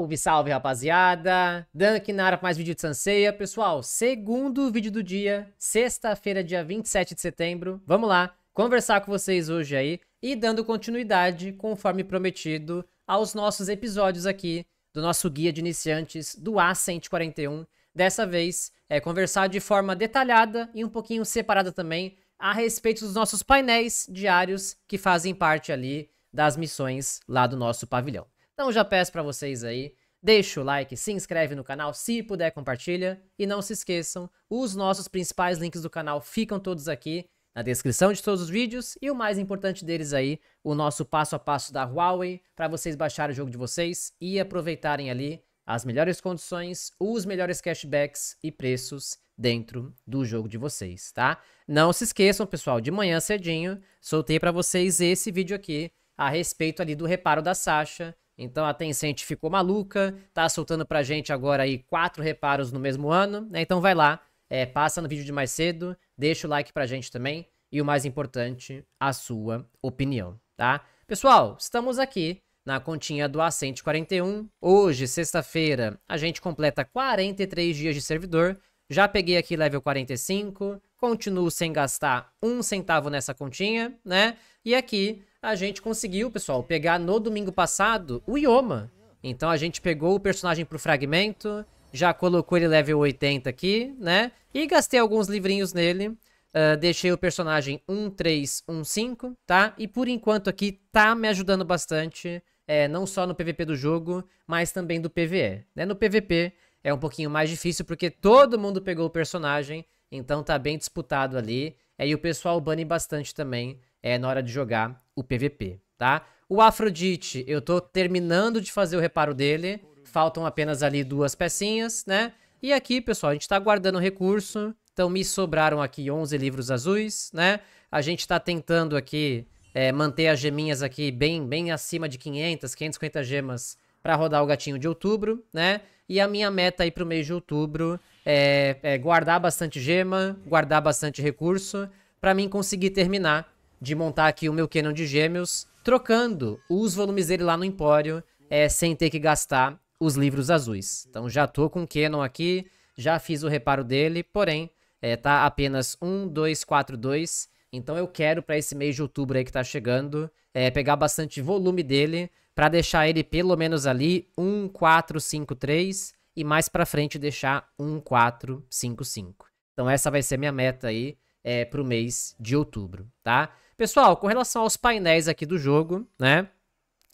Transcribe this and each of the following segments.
Salve, salve, rapaziada! Dan aqui na área para mais vídeo de Sanseia. Pessoal, segundo vídeo do dia, sexta-feira, dia 27 de setembro. Vamos lá conversar com vocês hoje aí e dando continuidade, conforme prometido, aos nossos episódios aqui do nosso guia de iniciantes do A141. Dessa vez, é conversar de forma detalhada e um pouquinho separada também a respeito dos nossos painéis diários que fazem parte ali das missões lá do nosso pavilhão. Então já peço para vocês aí, deixa o like, se inscreve no canal, se puder compartilha e não se esqueçam, os nossos principais links do canal ficam todos aqui na descrição de todos os vídeos e o mais importante deles aí, o nosso passo a passo da Huawei para vocês baixarem o jogo de vocês e aproveitarem ali as melhores condições, os melhores cashbacks e preços dentro do jogo de vocês, tá? Não se esqueçam, pessoal, de manhã cedinho soltei para vocês esse vídeo aqui a respeito ali do reparo da Sasha então a Tencent ficou maluca, tá soltando pra gente agora aí quatro reparos no mesmo ano, né? Então vai lá, é, passa no vídeo de mais cedo, deixa o like pra gente também e o mais importante, a sua opinião, tá? Pessoal, estamos aqui na continha do A141. Hoje, sexta-feira, a gente completa 43 dias de servidor já peguei aqui level 45, continuo sem gastar um centavo nessa continha, né? E aqui a gente conseguiu, pessoal, pegar no domingo passado o Ioma. Então a gente pegou o personagem pro fragmento, já colocou ele level 80 aqui, né? E gastei alguns livrinhos nele. Uh, deixei o personagem 1315, tá? E por enquanto aqui tá me ajudando bastante, é, não só no PVP do jogo, mas também do PVE. Né? No PVP é um pouquinho mais difícil porque todo mundo pegou o personagem, então tá bem disputado ali. É, e o pessoal bane bastante também é, na hora de jogar o PVP, tá? O Afrodite, eu tô terminando de fazer o reparo dele, faltam apenas ali duas pecinhas, né? E aqui, pessoal, a gente tá guardando recurso, então me sobraram aqui 11 livros azuis, né? A gente tá tentando aqui é, manter as geminhas aqui bem, bem acima de 500, 550 gemas para rodar o gatinho de outubro, né? E a minha meta aí para o mês de outubro é, é guardar bastante gema, guardar bastante recurso, para mim conseguir terminar de montar aqui o meu Canon de Gêmeos, trocando os volumes dele lá no Empório, é, sem ter que gastar os livros azuis. Então já tô com o Canon aqui, já fiz o reparo dele, porém é, tá apenas 1, 2, 4, 2. Então eu quero para esse mês de outubro aí que tá chegando, é, pegar bastante volume dele para deixar ele pelo menos ali 1, 4, 5, 3 e mais para frente deixar 1, 4, 5, 5. Então essa vai ser minha meta aí é, mês de outubro, tá? Pessoal, com relação aos painéis aqui do jogo, né?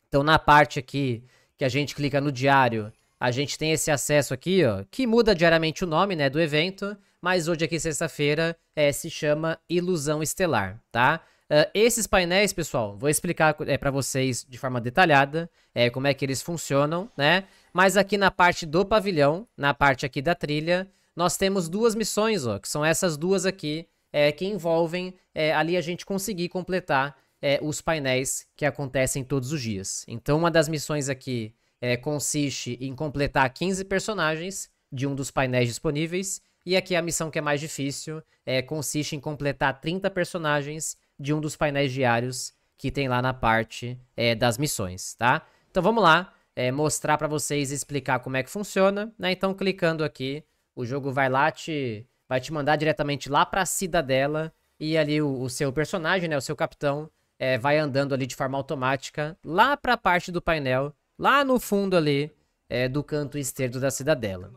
Então na parte aqui que a gente clica no diário, a gente tem esse acesso aqui, ó, que muda diariamente o nome, né, do evento, mas hoje aqui sexta-feira é, se chama Ilusão Estelar, tá? Uh, esses painéis, pessoal, vou explicar é, para vocês de forma detalhada é, como é que eles funcionam, né? Mas aqui na parte do pavilhão, na parte aqui da trilha, nós temos duas missões, ó, que são essas duas aqui, é, que envolvem é, ali a gente conseguir completar é, os painéis que acontecem todos os dias. Então, uma das missões aqui é, consiste em completar 15 personagens de um dos painéis disponíveis, e aqui a missão que é mais difícil consiste em completar 30 personagens de um dos painéis diários que tem lá na parte é, das missões, tá? Então vamos lá é, mostrar para vocês explicar como é que funciona, né? Então clicando aqui, o jogo vai lá te vai te mandar diretamente lá para a cidadela e ali o, o, seu personagem, né, o seu capitão, é, vai andando ali de forma automática lá para a parte do painel, lá no fundo ali é, do canto esquerdo da cidadela.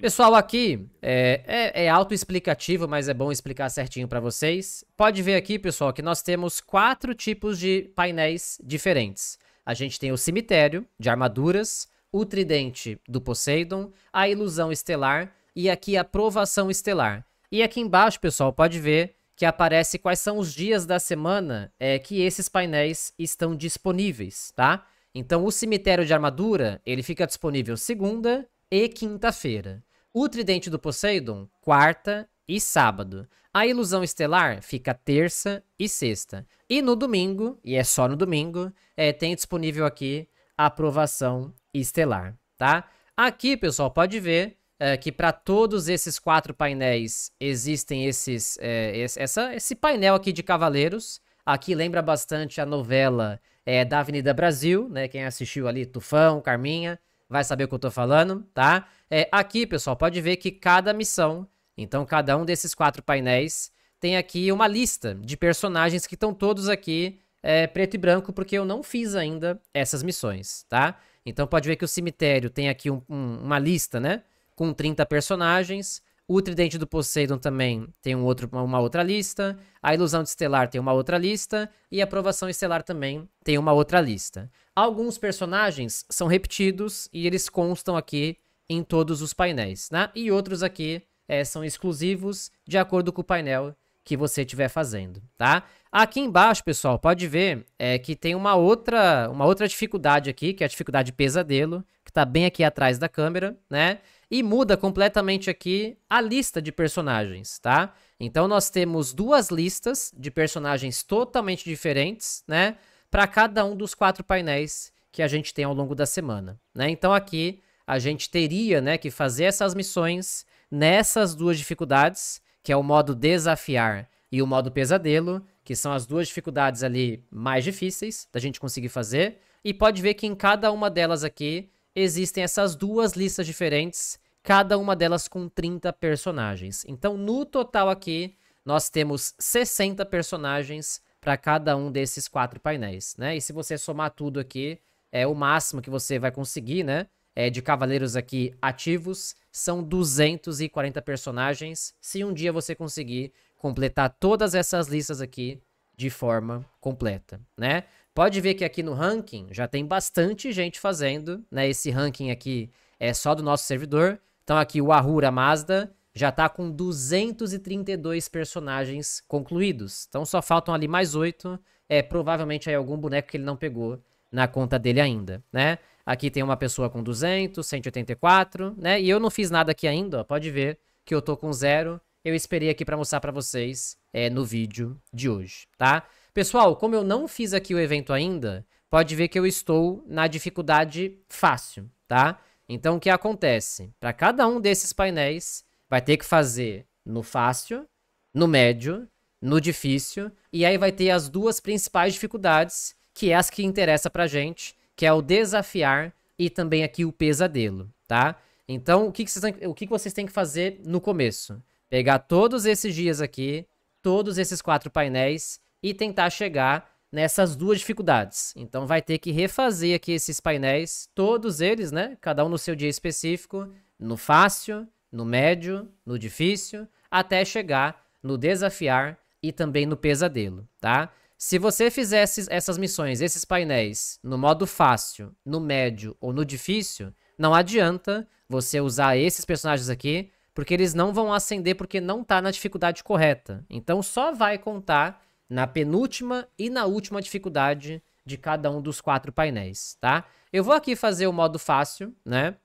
Pessoal, aqui é, é, é autoexplicativo, mas é bom explicar certinho para vocês. Pode ver aqui, pessoal, que nós temos quatro tipos de painéis diferentes. A gente tem o cemitério de armaduras, o tridente do Poseidon, a ilusão estelar e aqui a provação estelar. E aqui embaixo, pessoal, pode ver que aparece quais são os dias da semana é, que esses painéis estão disponíveis, tá? Então, o cemitério de armadura, ele fica disponível segunda, e quinta-feira. O Tridente do Poseidon, quarta e sábado. A Ilusão Estelar fica terça e sexta. E no domingo, e é só no domingo, é, tem disponível aqui a Aprovação Estelar, tá? Aqui, pessoal, pode ver é, que para todos esses quatro painéis existem esses, é, esse, essa, esse painel aqui de cavaleiros. Aqui lembra bastante a novela é, da Avenida Brasil, né? Quem assistiu ali, Tufão, Carminha vai saber o que eu tô falando, tá? É, aqui, pessoal, pode ver que cada missão, então cada um desses quatro painéis, tem aqui uma lista de personagens que estão todos aqui é, preto e branco, porque eu não fiz ainda essas missões, tá? Então pode ver que o cemitério tem aqui um, um, uma lista, né? Com 30 personagens. O Tridente do Poseidon também tem um outro, uma outra lista. A Ilusão de Estelar tem uma outra lista. E a Aprovação Estelar também tem uma outra lista. Alguns personagens são repetidos e eles constam aqui em todos os painéis, né? E outros aqui é, são exclusivos de acordo com o painel que você estiver fazendo, tá? Aqui embaixo, pessoal, pode ver é, que tem uma outra, uma outra dificuldade aqui, que é a dificuldade pesadelo, que está bem aqui atrás da câmera, né? E muda completamente aqui a lista de personagens, tá? Então nós temos duas listas de personagens totalmente diferentes, né? para cada um dos quatro painéis que a gente tem ao longo da semana. Né? Então aqui a gente teria né, que fazer essas missões nessas duas dificuldades, que é o modo desafiar e o modo pesadelo, que são as duas dificuldades ali mais difíceis da gente conseguir fazer. E pode ver que em cada uma delas aqui existem essas duas listas diferentes, cada uma delas com 30 personagens. Então, no total aqui, nós temos 60 personagens para cada um desses quatro painéis, né? E se você somar tudo aqui, é o máximo que você vai conseguir, né? É, de cavaleiros aqui ativos, são 240 personagens. Se um dia você conseguir completar todas essas listas aqui de forma completa, né? Pode ver que aqui no ranking já tem bastante gente fazendo, né? Esse ranking aqui é só do nosso servidor. Então aqui o Ahura Mazda já tá com 232 personagens concluídos. Então só faltam ali mais oito. É provavelmente aí algum boneco que ele não pegou na conta dele ainda, né? Aqui tem uma pessoa com 200, 184, né? E eu não fiz nada aqui ainda, ó. Pode ver que eu tô com zero. Eu esperei aqui para mostrar para vocês é, no vídeo de hoje, tá? Pessoal, como eu não fiz aqui o evento ainda, pode ver que eu estou na dificuldade fácil, tá? Então, o que acontece? Para cada um desses painéis, Vai ter que fazer no fácil, no médio, no difícil, e aí vai ter as duas principais dificuldades, que é as que interessa pra gente, que é o desafiar e também aqui o pesadelo, tá? Então, o que, que vocês, o que, que vocês têm que fazer no começo? Pegar todos esses dias aqui, todos esses quatro painéis, e tentar chegar nessas duas dificuldades. Então vai ter que refazer aqui esses painéis, todos eles, né? Cada um no seu dia específico, no fácil, no médio, no difícil, até chegar no desafiar e também no pesadelo, tá? Se você fizesse essas missões, esses painéis, no modo fácil, no médio ou no difícil, não adianta você usar esses personagens aqui, porque eles não vão acender porque não tá na dificuldade correta. Então só vai contar na penúltima e na última dificuldade de cada um dos quatro painéis, tá? Eu vou aqui fazer o modo fácil, né?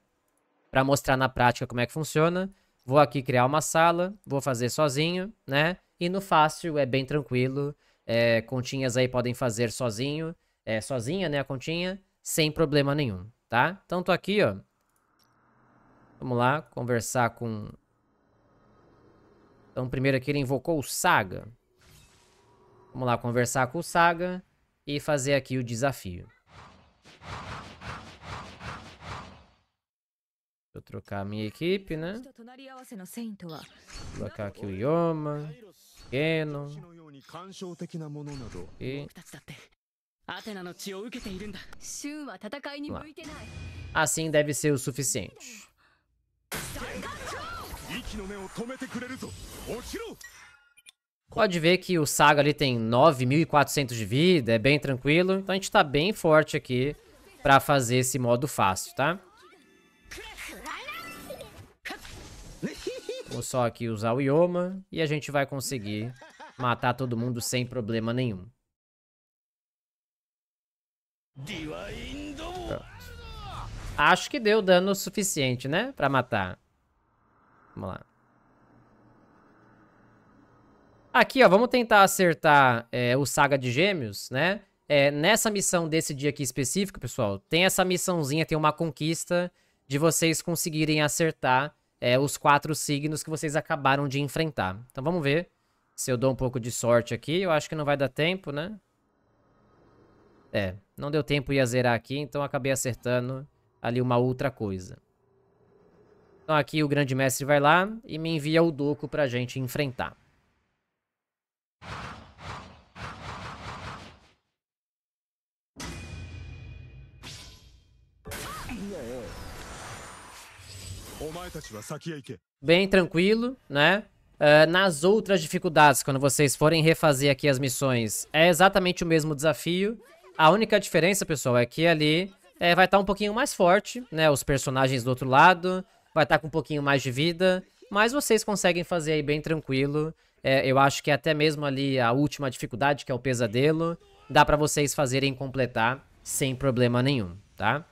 para mostrar na prática como é que funciona. Vou aqui criar uma sala, vou fazer sozinho, né? E no fácil é bem tranquilo. É, continhas aí podem fazer sozinho, é, sozinha, né, a continha, sem problema nenhum, tá? Então tô aqui, ó. Vamos lá, conversar com... Então primeiro aqui ele invocou o Saga. Vamos lá, conversar com o Saga e fazer aqui o desafio. eu trocar a minha equipe, né? Colocar aqui o Yoma, Geno. E... Assim deve ser o suficiente. Pode ver que o Saga ali tem 9.400 de vida, é bem tranquilo. Então a gente tá bem forte aqui pra fazer esse modo fácil, tá? Vou só aqui usar o Yoma e a gente vai conseguir matar todo mundo sem problema nenhum. Pronto. Acho que deu dano suficiente, né? Pra matar. Vamos lá. Aqui, ó, vamos tentar acertar é, o Saga de Gêmeos, né? É, nessa missão desse dia aqui específico, pessoal, tem essa missãozinha, tem uma conquista de vocês conseguirem acertar é, os quatro signos que vocês acabaram de enfrentar. Então vamos ver se eu dou um pouco de sorte aqui. Eu acho que não vai dar tempo, né? É, não deu tempo ia zerar aqui, então acabei acertando ali uma outra coisa. Então aqui o grande mestre vai lá e me envia o Doku pra gente enfrentar. É. Bem tranquilo, né? Uh, nas outras dificuldades, quando vocês forem refazer aqui as missões, é exatamente o mesmo desafio. A única diferença, pessoal, é que ali é, vai estar tá um pouquinho mais forte, né? Os personagens do outro lado, vai estar tá com um pouquinho mais de vida. Mas vocês conseguem fazer aí bem tranquilo. É, eu acho que até mesmo ali a última dificuldade, que é o pesadelo, dá para vocês fazerem completar sem problema nenhum, tá?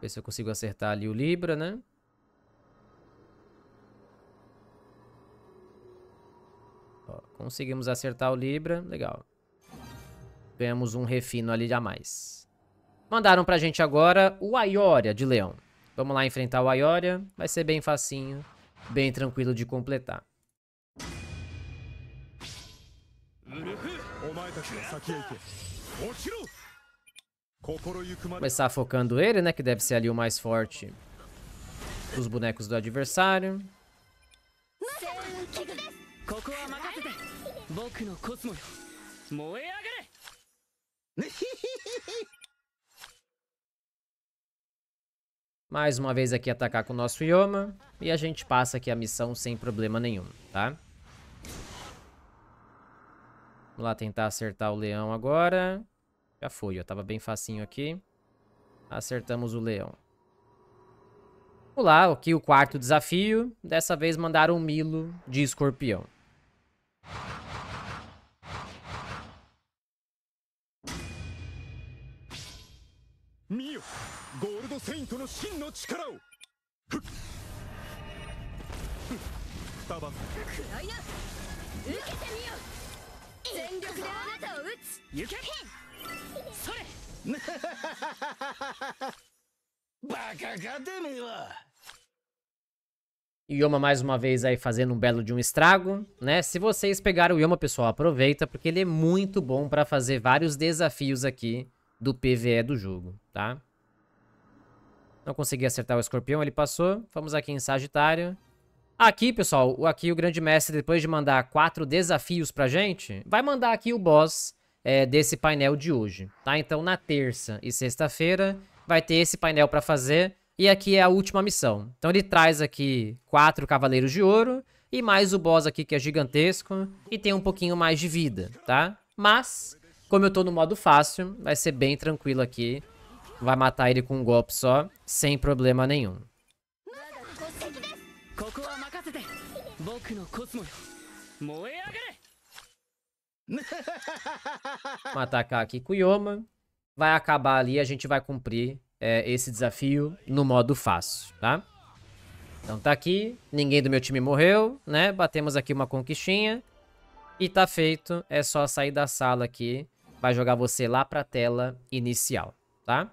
Ver se eu consigo acertar ali o Libra, né? Ó, conseguimos acertar o Libra. Legal. Ganhamos um refino ali a mais. Mandaram pra gente agora o Aioria de Leão. Vamos lá enfrentar o Aioria. Vai ser bem facinho. Bem tranquilo de completar. Música Começar focando ele, né? Que deve ser ali o mais forte dos bonecos do adversário. Mais uma vez aqui atacar com o nosso Yoma. E a gente passa aqui a missão sem problema nenhum, tá? Vamos lá tentar acertar o leão agora. Já foi, ó. Tava bem facinho aqui. Acertamos o leão. Vamos lá, aqui o quarto desafio. Dessa vez mandaram um Milo de escorpião. Mio, Gordo Saint no Shin no Chikara. Taban. Yoma mais uma vez aí fazendo um belo de um estrago, né? Se vocês pegaram o Yoma, pessoal, aproveita, porque ele é muito bom pra fazer vários desafios aqui do PVE do jogo, tá? Não consegui acertar o escorpião, ele passou. Vamos aqui em Sagitário. Aqui, pessoal, aqui o grande mestre, depois de mandar quatro desafios pra gente, vai mandar aqui o boss é, desse painel de hoje, tá? Então, na terça e sexta-feira vai ter esse painel para fazer e aqui é a última missão. Então, ele traz aqui quatro Cavaleiros de Ouro e mais o boss aqui que é gigantesco e tem um pouquinho mais de vida, tá? Mas, como eu tô no modo fácil, vai ser bem tranquilo aqui. Vai matar ele com um golpe só, sem problema nenhum. Vamos atacar aqui com o Yoma. Vai acabar ali, a gente vai cumprir é, esse desafio no modo fácil, tá? Então tá aqui, ninguém do meu time morreu, né? Batemos aqui uma conquistinha. E tá feito, é só sair da sala aqui. Vai jogar você lá pra tela inicial, tá?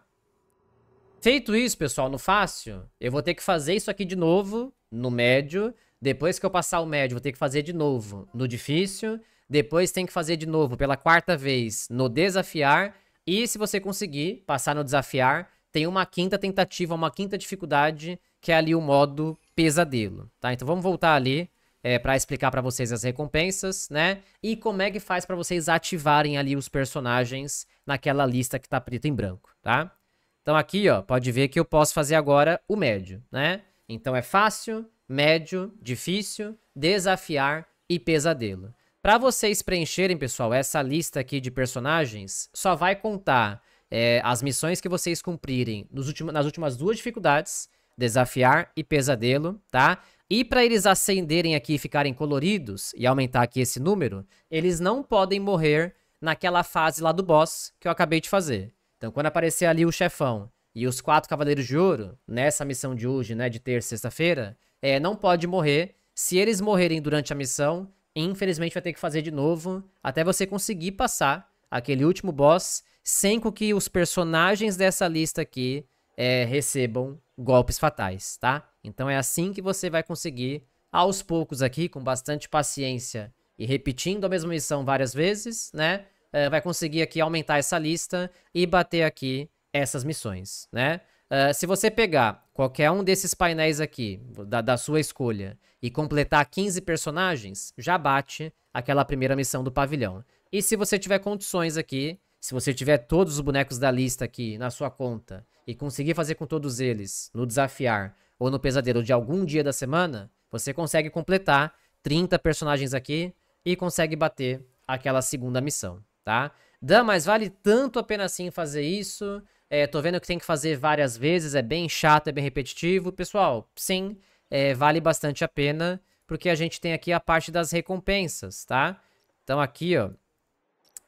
Feito isso, pessoal, no fácil, eu vou ter que fazer isso aqui de novo no médio. Depois que eu passar o médio, vou ter que fazer de novo no difícil. Depois tem que fazer de novo pela quarta vez no desafiar. E se você conseguir passar no desafiar, tem uma quinta tentativa, uma quinta dificuldade, que é ali o modo pesadelo, tá? Então vamos voltar ali é, para explicar para vocês as recompensas, né? E como é que faz para vocês ativarem ali os personagens naquela lista que tá preto em branco, tá? Então aqui, ó, pode ver que eu posso fazer agora o médio, né? Então é fácil, médio, difícil, desafiar e pesadelo. Para vocês preencherem, pessoal, essa lista aqui de personagens, só vai contar é, as missões que vocês cumprirem nas últimas duas dificuldades, desafiar e pesadelo, tá? E para eles acenderem aqui e ficarem coloridos e aumentar aqui esse número, eles não podem morrer naquela fase lá do boss que eu acabei de fazer. Então, quando aparecer ali o chefão e os quatro cavaleiros de ouro, nessa missão de hoje, né, de terça e sexta-feira, é, não pode morrer. Se eles morrerem durante a missão, Infelizmente vai ter que fazer de novo até você conseguir passar aquele último boss sem que os personagens dessa lista aqui é, recebam golpes fatais, tá? Então é assim que você vai conseguir, aos poucos aqui, com bastante paciência e repetindo a mesma missão várias vezes, né? É, vai conseguir aqui aumentar essa lista e bater aqui essas missões, né? Uh, se você pegar qualquer um desses painéis aqui, da, da, sua escolha, e completar 15 personagens, já bate aquela primeira missão do pavilhão. E se você tiver condições aqui, se você tiver todos os bonecos da lista aqui na sua conta, e conseguir fazer com todos eles no desafiar ou no pesadelo de algum dia da semana, você consegue completar 30 personagens aqui e consegue bater aquela segunda missão, tá? Dan, mas vale tanto a pena assim fazer isso? É, tô vendo que tem que fazer várias vezes, é bem chato, é bem repetitivo. Pessoal, sim, é, vale bastante a pena, porque a gente tem aqui a parte das recompensas, tá? Então aqui, ó,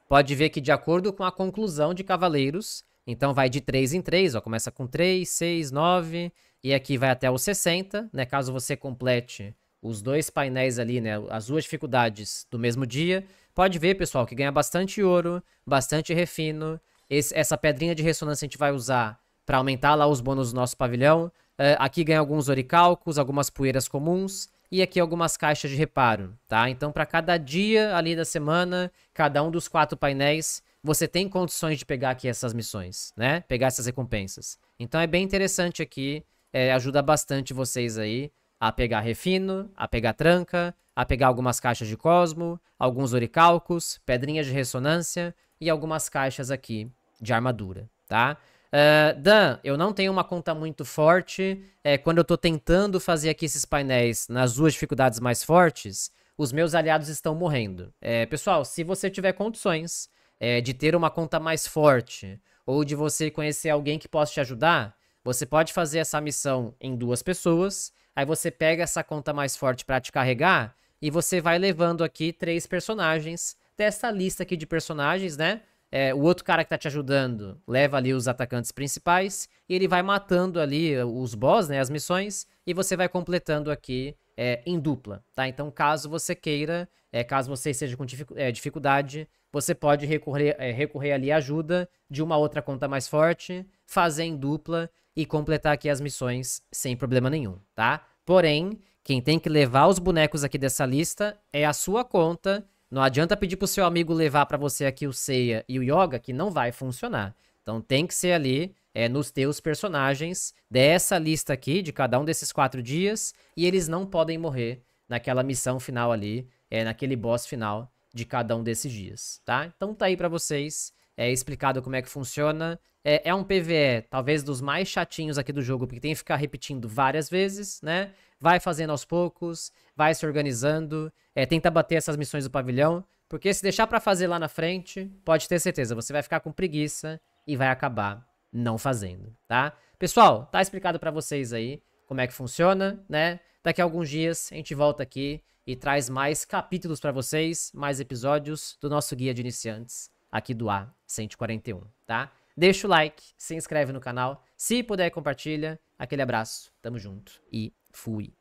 pode ver que de acordo com a conclusão de Cavaleiros, então vai de 3 em 3, ó, começa com 3, 6, 9, e aqui vai até os 60, né? Caso você complete os dois painéis ali, né, as duas dificuldades do mesmo dia, pode ver, pessoal, que ganha bastante ouro, bastante refino, esse, essa pedrinha de ressonância a gente vai usar para aumentar lá os bônus do nosso pavilhão. Uh, aqui ganha alguns oricalcos, algumas poeiras comuns e aqui algumas caixas de reparo, tá? Então, para cada dia ali da semana, cada um dos quatro painéis, você tem condições de pegar aqui essas missões, né? Pegar essas recompensas. Então, é bem interessante aqui, é, ajuda bastante vocês aí a pegar refino, a pegar tranca, a pegar algumas caixas de cosmo, alguns oricalcos, pedrinhas de ressonância e algumas caixas aqui de armadura, tá? Uh, Dan, eu não tenho uma conta muito forte. É, quando eu estou tentando fazer aqui esses painéis nas duas dificuldades mais fortes, os meus aliados estão morrendo. É, pessoal, se você tiver condições é, de ter uma conta mais forte ou de você conhecer alguém que possa te ajudar, você pode fazer essa missão em duas pessoas. Aí você pega essa conta mais forte para te carregar e você vai levando aqui três personagens dessa lista aqui de personagens, né? é, o outro cara que tá te ajudando leva ali os atacantes principais e ele vai matando ali eh, os boss, né, as missões, e você vai completando aqui é, em dupla, tá? Então, caso você queira, é, caso você esteja com é, dificuldade, você pode recorrer, é, recorrer ali à ajuda de uma outra conta mais forte, fazer em dupla e completar aqui as missões sem problema nenhum, tá? Porém, quem tem que levar os bonecos aqui dessa lista é a sua conta não adianta pedir pro seu amigo levar para você aqui o Seiya e o Yoga, que não vai funcionar. Então tem que ser ali é, nos teus personagens dessa lista aqui, de cada um desses quatro dias, e eles não podem morrer naquela missão final ali, é, naquele boss final de cada um desses dias, tá? Então tá aí para vocês é explicado como é que funciona. É, é, um PVE, talvez dos mais chatinhos aqui do jogo, porque tem que ficar repetindo várias vezes, né? Vai fazendo aos poucos, vai se organizando, é, tenta bater essas missões do pavilhão, porque se deixar para fazer lá na frente, pode ter certeza, você vai ficar com preguiça e vai acabar não fazendo, tá? Pessoal, tá explicado para vocês aí como é que funciona, né? Daqui a alguns dias a gente volta aqui e traz mais capítulos para vocês, mais episódios do nosso guia de iniciantes aqui do A141, tá? Deixa o like, se inscreve no canal, se puder compartilha. Aquele abraço, tamo junto e fui.